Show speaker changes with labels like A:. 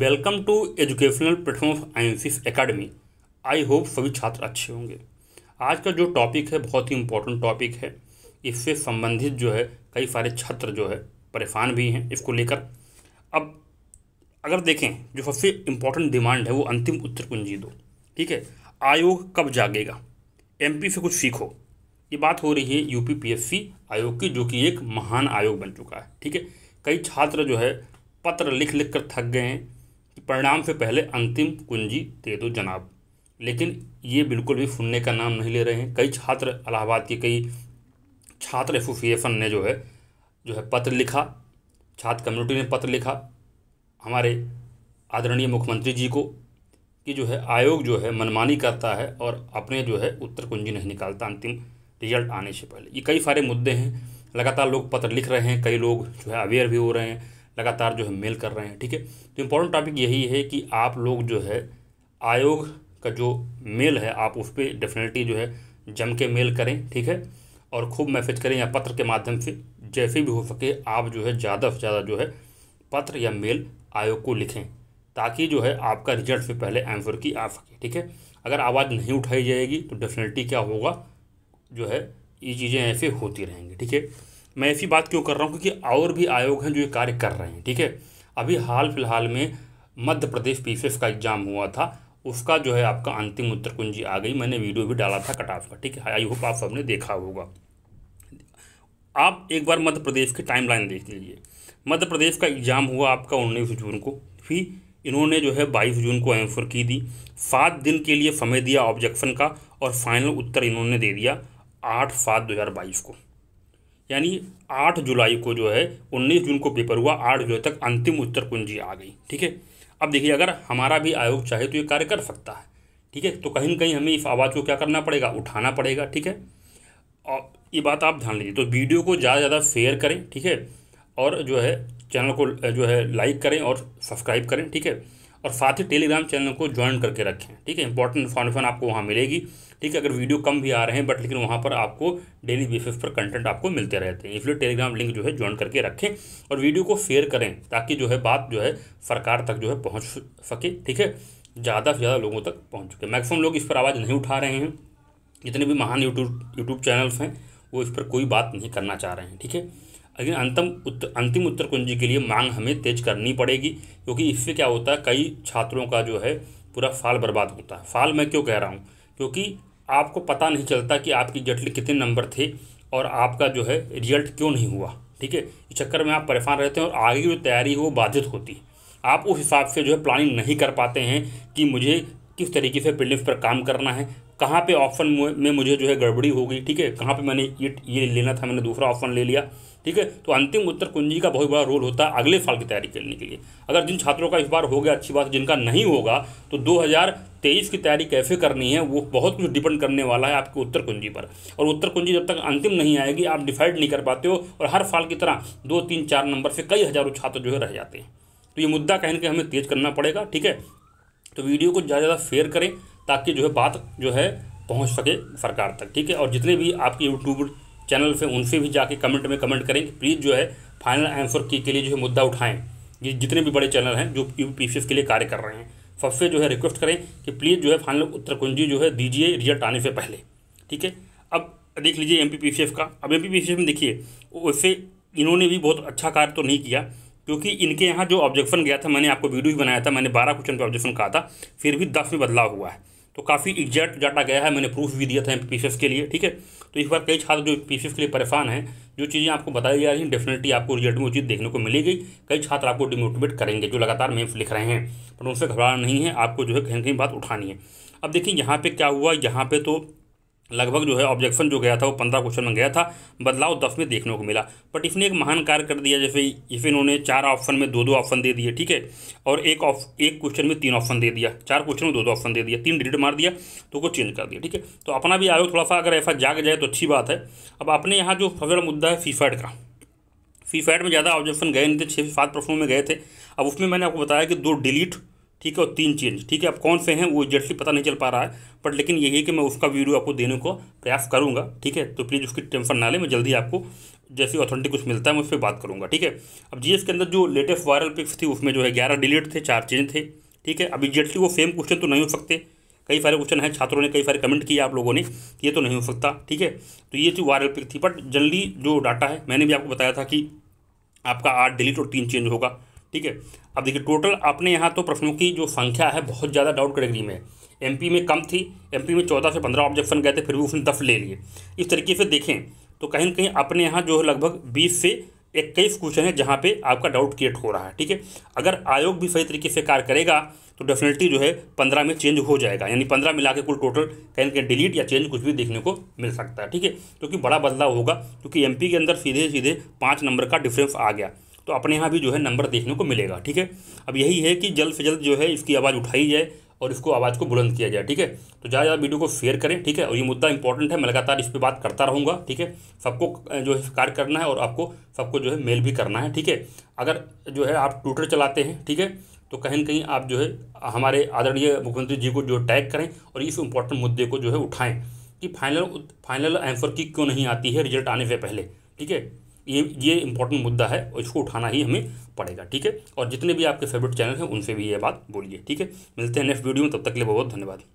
A: welcome to educational platform of I academy I hope सभी छात्र अच्छे होंगे आज का जो टॉपिक है बहुत ही इंपॉर्टेंट टॉपिक है इससे संबंधित जो है कई सारे छात्र जो है परेशान भी हैं इसको लेकर अब अगर देखें जो सबसे इम्पोर्टेंट डिमांड है वो अंतिम उत्तर कुंजी दो ठीक है आयोग कब जागेगा एमपी से कुछ सीखो ये बात हो रही है यूपी पीएससी आयोग की जो कि एक महान आयोग बन चुका है ठीक है कई छात्र जो है पत्र लिख लिख कर थक गए हैं परिणाम से पहले अंतिम कुंजी दे दो जनाब लेकिन ये बिल्कुल भी फुनने का नाम नहीं ले रहे हैं कई छात्र इलाहाबाद के कई छात्र एसोसिएशन ने जो है जो है पत्र लिखा छात्र कम्युनिटी ने पत्र लिखा हमारे आदरणीय मुख्यमंत्री जी को कि जो है आयोग जो है मनमानी करता है और अपने जो है उत्तर कुंजी नहीं निकालता अंतिम रिजल्ट आने से पहले ये कई सारे मुद्दे हैं लगातार लोग पत्र लिख रहे हैं कई लोग जो है अवेयर भी हो रहे हैं लगातार जो है मेल कर रहे हैं ठीक है तो इम्पोर्टेंट टॉपिक यही है कि आप लोग जो है आयोग का जो मेल है आप उस पर डेफिनेटली जो है जम के मेल करें ठीक है और खूब मैसेज करें या पत्र के माध्यम से जैसे भी हो सके आप जो है ज़्यादा से ज़्यादा जो है पत्र या मेल आयोग को लिखें ताकि जो है आपका रिजल्ट से पहले आंसर की आ सके ठीक है अगर आवाज़ नहीं उठाई जाएगी तो डेफिनेटली क्या होगा जो है ये चीज़ें ऐसे होती रहेंगी ठीक है मैं ऐसी बात क्यों कर रहा हूँ क्योंकि और भी आयोग हैं जो ये कार्य कर रहे हैं ठीक है अभी हाल फिलहाल में मध्य प्रदेश पी का एग्ज़ाम हुआ था उसका जो है आपका अंतिम उत्तर कुंजी आ गई मैंने वीडियो भी डाला था कटाफ का ठीक है आई होप आप सबने देखा होगा आप एक बार मध्य प्रदेश के टाइमलाइन देख लीजिए मध्य प्रदेश का एग्ज़ाम हुआ आपका उन्नीस जून को फिर इन्होंने जो है बाईस जून को एम्फर की दी सात दिन के लिए समय दिया ऑब्जेक्शन का और फाइनल उत्तर इन्होंने दे दिया आठ सात दो हज़ार बाईस को यानी 8 जुलाई को जो है 19 जून को पेपर हुआ 8 जुलाई तक अंतिम उत्तर कुंजी आ गई ठीक है अब देखिए अगर हमारा भी आयोग चाहे तो ये कार्य कर सकता है ठीक है तो कहीं ना कहीं हमें इस आवाज़ को क्या करना पड़ेगा उठाना पड़ेगा ठीक है और ये बात आप ध्यान लीजिए तो वीडियो को ज़्यादा से ज़्यादा शेयर करें ठीक है और जो है चैनल को जो है लाइक करें और सब्सक्राइब करें ठीक है और साथ ही टेलीग्राम चैनल को ज्वाइन करके रखें ठीक है इंपॉर्टेंट इन्फॉर्मेशन आपको वहाँ मिलेगी ठीक है अगर वीडियो कम भी आ रहे हैं बट लेकिन वहाँ पर आपको डेली बेसिस पर कंटेंट आपको मिलते रहते हैं इसलिए टेलीग्राम लिंक जो है ज्वाइन करके रखें और वीडियो को शेयर करें ताकि जो है बात जो है सरकार तक जो है पहुँच सके ठीक है ज़्यादा से ज़्यादा लोगों तक पहुँच सके मैक्सिमम लोग इस पर आवाज़ नहीं उठा रहे हैं जितने भी महान यूट्यूब यूट्यूब चैनल्स हैं वो इस पर कोई बात नहीं करना चाह रहे हैं ठीक है लेकिन अंतम उत्तर अंतिम उत्तर कुंजी के लिए मांग हमें तेज करनी पड़ेगी क्योंकि इससे क्या होता है कई छात्रों का जो है पूरा फाल बर्बाद होता है फाल मैं क्यों कह रहा हूँ क्योंकि आपको पता नहीं चलता कि आपकी जटिल कितने नंबर थे और आपका जो है रिजल्ट क्यों नहीं हुआ ठीक है इस चक्कर में आप परेशान रहते हैं और आगे जो तैयारी है वो बाधित होती है आप उस हिसाब से जो है प्लानिंग नहीं कर पाते हैं कि मुझे किस तरीके से प्रिलिम्स पर काम करना है कहाँ पे ऑप्शन में मुझे जो है गड़बड़ी हो गई ठीक है कहाँ पे मैंने ये ये लेना था मैंने दूसरा ऑप्शन ले लिया ठीक है तो अंतिम उत्तर कुंजी का बहुत बड़ा रोल होता है अगले साल की तैयारी करने के लिए अगर जिन छात्रों का इस बार हो गया अच्छी बात जिनका नहीं होगा तो 2023 की तैयारी कैसे करनी है वो बहुत कुछ डिपेंड करने वाला है आपके उत्तर कुंजी पर और उत्तर कुंजी जब तक अंतिम नहीं आएगी आप डिसाइड नहीं कर पाते हो और हर साल की तरह दो तीन चार नंबर से कई हज़ारों छात्र जो है रह जाते हैं तो ये मुद्दा कहन के हमें तेज करना पड़ेगा ठीक है तो वीडियो को ज़्यादा ज़्यादा शेयर करें ताकि जो है बात जो है पहुंच सके सरकार तक ठीक है और जितने भी आपके यूट्यूब चैनल पे उनसे भी जाके कमेंट में कमेंट करें कि प्लीज़ जो है फाइनल आंसर की के लिए जो है मुद्दा उठाएं ये जितने भी बड़े चैनल हैं जो यू पी के लिए कार्य कर रहे हैं सबसे जो है रिक्वेस्ट करें कि प्लीज़ जो है फाइनल उत्तर कुंजी जो है दीजिए रिजल्ट आने से पहले ठीक है अब देख लीजिए एम पी का अब एम पी में देखिए वैसे इन्होंने भी बहुत अच्छा कार्य तो नहीं किया क्योंकि इनके यहाँ जो ऑब्जेक्शन गया था मैंने आपको वीडियो भी बनाया था मैंने बारह क्वेश्चन पर ऑब्जेक्शन कहा था फिर भी दस में बदलाव हुआ है तो काफ़ी एग्जैक्ट डाटा गया है मैंने प्रूफ भी दिया था एम के लिए ठीक है तो इस बार कई छात्र जो पी के लिए परेशान हैं जो चीज़ें आपको बताई जा रही हैं डेफिनेटली आपको रिजल्ट में वो चीज़ देखने को मिलेगी कई छात्र आपको डिमोटिवेट करेंगे जो लगातार मेम्स लिख रहे हैं पर उनसे घबराना नहीं है आपको जो है कहीं कहीं बात उठानी है अब देखिए यहाँ पर क्या हुआ यहाँ पर तो लगभग जो है ऑब्जेक्शन जो गया था वो पंद्रह क्वेश्चन में गया था बदलाव दस में देखने को मिला बट इसने एक महान कार्य कर दिया जैसे इसे इन्होंने चार ऑप्शन में दो दो ऑप्शन दे दिए ठीक है और एक ऑफ एक क्वेश्चन में तीन ऑप्शन दे दिया चार क्वेश्चन में दो दो ऑप्शन दे दिया तीन डिलीट मार दिया तो वो चेंज कर दिया ठीक है तो अपना भी आयोग थोड़ा सा अगर ऐसा जाग जाए तो अच्छी बात है अब अपने यहाँ जो सबसे मुद्दा है फीफैट का फीफैट में ज़्यादा ऑब्जेक्शन गए नहीं थे छः से सात प्रश्नों में गए थे अब उसमें मैंने आपको बताया कि दो डिलीट ठीक है और तीन चेंज ठीक है अब कौन से हैं वो एग्जैक्टली पता नहीं चल पा रहा है बट लेकिन यही है कि मैं उसका वीडियो आपको देने को प्रयास करूँगा ठीक है तो प्लीज़ उसकी टेंशन ना लें मैं जल्दी आपको जैसे ऑथेंटिक कुछ मिलता है मैं उस पर बात करूँगा ठीक है अब जी के अंदर जो लेटेस्ट वायरल पिक्स थी उसमें जो है ग्यारह डिलीट थे चार चेंज थे ठीक है अब एग्जैक्टली वो सेम क्वेश्चन तो नहीं हो सकते कई सारे क्वेश्चन हैं छात्रों ने कई सारे कमेंट किए आप लोगों ने कि ये तो नहीं हो सकता ठीक है तो ये जो वायरल पिक थी बट जनरली जो डाटा है मैंने भी आपको बताया था कि आपका आठ डिलीट और तीन चेंज होगा ठीक है अब देखिए टोटल आपने यहाँ तो प्रश्नों की जो संख्या है बहुत ज़्यादा डाउट कैटेगरी में है एमपी में कम थी एमपी में चौदह से पंद्रह ऑब्जेक्शन गए थे फिर भी उसने दस ले लिए इस तरीके से देखें तो कहीं ना कहीं अपने यहाँ जो है लगभग बीस से इक्कीस क्वेश्चन है जहाँ पे आपका डाउट क्रिएट हो रहा है ठीक है अगर आयोग भी सही तरीके से कार्य करेगा तो डेफिनेटली जो है पंद्रह में चेंज हो जाएगा यानी पंद्रह मिला के कुल टोटल कहीं ना कहीं डिलीट या चेंज कुछ भी देखने को मिल सकता है ठीक है क्योंकि बड़ा बदलाव होगा क्योंकि एम के अंदर सीधे सीधे पाँच नंबर का डिफ्रेंस आ गया तो अपने यहाँ भी जो है नंबर देखने को मिलेगा ठीक है अब यही है कि जल्द से जल्द जो है इसकी आवाज़ उठाई जाए और इसको आवाज़ को बुलंद किया जाए ठीक है तो ज़्यादा ज़्यादा वीडियो को शेयर करें ठीक है और ये मुद्दा इंपॉर्टेंट है मैं लगातार इस पर बात करता रहूँगा ठीक है सबको जो है कार्य करना है और आपको सबको जो है मेल भी करना है ठीक है अगर जो है आप ट्विटर चलाते हैं ठीक है तो कहीं ना कहीं आप जो है हमारे आदरणीय मुख्यमंत्री जी को जो टैग करें और इस इंपॉर्टेंट मुद्दे को जो है उठाएँ कि फाइनल फाइनल आंसर की क्यों नहीं आती है रिजल्ट आने से पहले ठीक है ये ये इंपॉर्टेंट मुद्दा है और इसको उठाना ही हमें पड़ेगा ठीक है और जितने भी आपके फेवरेट चैनल हैं उनसे भी ये बात बोलिए ठीक है मिलते हैं नेक्स्ट वीडियो में तब तक के लिए बहुत धन्यवाद